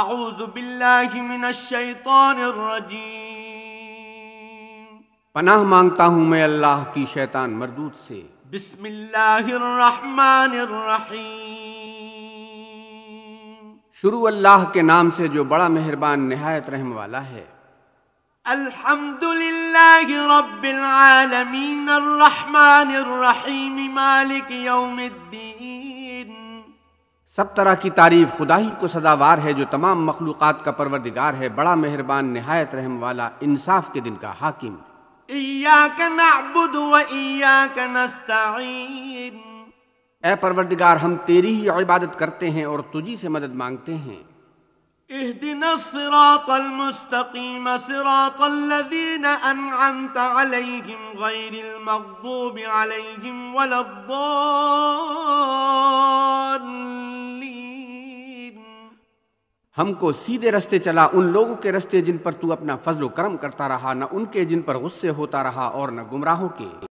अऊज़ु बिल्लाहि मिनश्शैतानिर्रजीम पनाह मांगता हूँ मैं अल्लाह की शैतान मरदूत से बिस्मिल्लाहिर्रहमानिर्रहीम शुरू अल्लाह के नाम से जो बड़ा मेहरबान नहायत रहम वाला है अल्हम्दुलिल्लाहि रब्बिल आलमीन अर्रहमानिर्रहीम मालिक यौमिद्दीन सब तरह की तारीफ़ खुदा ही को सदावार है जो तमाम मखलूक़ का परवरदिगार है बड़ा मेहरबान नहायत रहम वाला इंसाफ के दिन का हाकिम ए परवरदिगार हम तेरी ही इबादत करते हैं और तुझी से मदद मांगते हैं अलैहिम गैरिल वलद्दाल हमको सीधे रास्ते चला उन लोगों के रास्ते जिन पर तू अपना फजल करम करता रहा न उनके जिन पर गुस्से होता रहा और न गुमराहों के